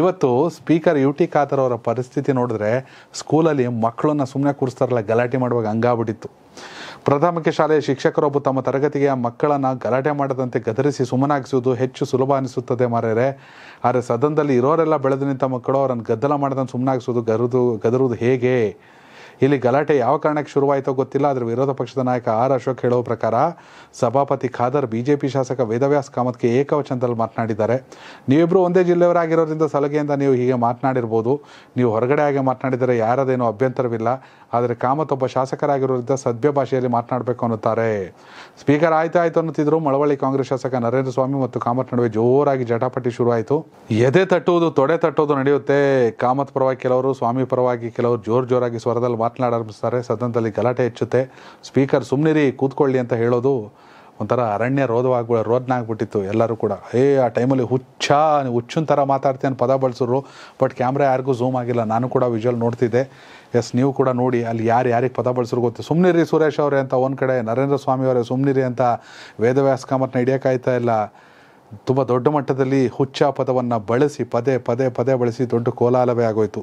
ಇವತ್ತು speaker U T Khader ಅವರ ಪರಿಸ್ಥಿತಿ ನೋಡಿದ್ರೆ ಸ್ಕೂಲಲ್ಲಿ ಮಕ್ಕಳನ್ನು ಸುಮ್ಮನೆ ಕೂರಿಸ್ತಾರಲ್ಲ ಗಲಾಟೆ ಮಾಡುವಾಗ ಹಂಗಾಗ್ಬಿಟ್ಟಿತ್ತು ಪ್ರಾಥಮಿಕ ಶಾಲೆಯ ಶಿಕ್ಷಕರೊಬ್ಬ ತಮ್ಮ ತರಗತಿಗೆ ಮಕ್ಕಳನ್ನು ಗಲಾಟೆ ಮಾಡದಂತೆ ಗದರಿಸಿ ಸುಮ್ಮನಾಗಿಸುವುದು ಹೆಚ್ಚು ಸುಲಭ ಅನಿಸುತ್ತದೆ ಮಾರೇರೆ ಆದರೆ ಸದನದಲ್ಲಿ ಇರೋರೆಲ್ಲ ಬೆಳೆದು ನಿಂತ ಮಕ್ಕಳು ಅವರನ್ನು ಗದ್ದಲ ಮಾಡದಂತೆ ಸುಮ್ಮನಾಗಿಸೋದು ಗರುದು ಗದರುವುದು ಹೇಗೆ ಇಲ್ಲಿ ಗಲಾಟೆ ಯಾವ ಕಾರಣಕ್ಕೆ ಶುರುವಾಯಿತೋ ಗೊತ್ತಿಲ್ಲ ಆದರೆ ವಿರೋಧ ಪಕ್ಷದ ನಾಯಕ ಆರ್ ಅಶೋಕ್ ಹೇಳುವ ಪ್ರಕಾರ ಸಭಾಪತಿ ಖಾದರ್ ಬಿಜೆಪಿ ಶಾಸಕ ವೇದವ್ಯಾಸ್ ಕಾಮತ್ಗೆ ಏಕವಚನದಲ್ಲಿ ಮಾತನಾಡಿದ್ದಾರೆ ನೀವಿಬ್ಬರು ಒಂದೇ ಜಿಲ್ಲೆಯವರಾಗಿರೋದ್ರಿಂದ ಸಲಹೆಯಿಂದ ನೀವು ಹೀಗೆ ಮಾತನಾಡಿರ್ಬೋದು ನೀವು ಹೊರಗಡೆ ಹಾಗೆ ಮಾತನಾಡಿದರೆ ಯಾರದೇನೋ ಅಭ್ಯಂತರವಿಲ್ಲ ಆದರೆ ಕಾಮತ್ ಒಬ್ಬ ಶಾಸಕರಾಗಿರೋದ್ರಿಂದ ಸಭ್ಯ ಭಾಷೆಯಲ್ಲಿ ಮಾತನಾಡಬೇಕು ಅನ್ನುತ್ತಾರೆ ಸ್ಪೀಕರ್ ಆಯ್ತು ಆಯ್ತು ಅನ್ನುತ್ತಿದ್ರು ಮಳವಳ್ಳಿ ಕಾಂಗ್ರೆಸ್ ಶಾಸಕ ನರೇಂದ್ರ ಸ್ವಾಮಿ ಮತ್ತು ಕಾಮತ್ ನಡುವೆ ಜೋರಾಗಿ ಜಟಾಪಟಿ ಶುರುವಾಯಿತು ಎದೆ ತಟ್ಟುವುದು ತೊಡೆ ತಟ್ಟುವುದು ನಡೆಯುತ್ತೆ ಕಾಮತ್ ಪರವಾಗಿ ಕೆಲವರು ಸ್ವಾಮಿ ಪರವಾಗಿ ಕೆಲವರು ಜೋರ್ ಜೋರಾಗಿ ಸ್ವರದಲ್ಲಿ ಮಾತನಾಡಾರಂಭಿಸ್ತಾರೆ ಸದನದಲ್ಲಿ ಗಲಾಟೆ ಹೆಚ್ಚುತ್ತೆ ಸ್ಪೀಕರ್ ಸುಮ್ಮನಿರಿ ಕೂತ್ಕೊಳ್ಳಿ ಅಂತ ಹೇಳೋದು ಒಂಥರ ಅರಣ್ಯ ರೋಧವಾಗ ರೋದ್ನಾಗ್ಬಿಟ್ಟಿತ್ತು ಎಲ್ಲರೂ ಕೂಡ ಏ ಆ ಟೈಮಲ್ಲಿ ಹುಚ್ಚ ಹುಚ್ಚಿನ ಥರ ಮಾತಾಡ್ತೀನಿ ಪದ ಬಳಸಿದ್ರು ಬಟ್ ಕ್ಯಾಮ್ರಾ ಯಾರಿಗೂ ಝೂಮ್ ಆಗಿಲ್ಲ ನಾನು ಕೂಡ ವಿಜುವಲ್ ನೋಡ್ತಿದ್ದೆ ಎಸ್ ನೀವು ಕೂಡ ನೋಡಿ ಅಲ್ಲಿ ಯಾರು ಯಾರಿಗೆ ಪದ ಬಳಸಿದ್ರು ಗೊತ್ತು ಸುಮ್ನಿರಿ ಸುರೇಶ್ ಅವರೇ ಅಂತ ಒಂದು ಕಡೆ ನರೇಂದ್ರ ಸ್ವಾಮಿ ಅವರೇ ಸುಮ್ನಿರಿ ಅಂತ ವೇದವ್ಯಾಸ ಕಾಮತ್ನ ಹಿಡಿಯೋಕ್ಕಾಯ್ತಾ ಇಲ್ಲ ತುಂಬ ದೊಡ್ಡ ಮಟ್ಟದಲ್ಲಿ ಹುಚ್ಚ ಪದವನ್ನು ಬಳಸಿ ಪದೇ ಪದೇ ಪದೇ ಬಳಸಿ ದೊಡ್ಡ ಕೋಲಾಲವೇ ಆಗೋಯ್ತು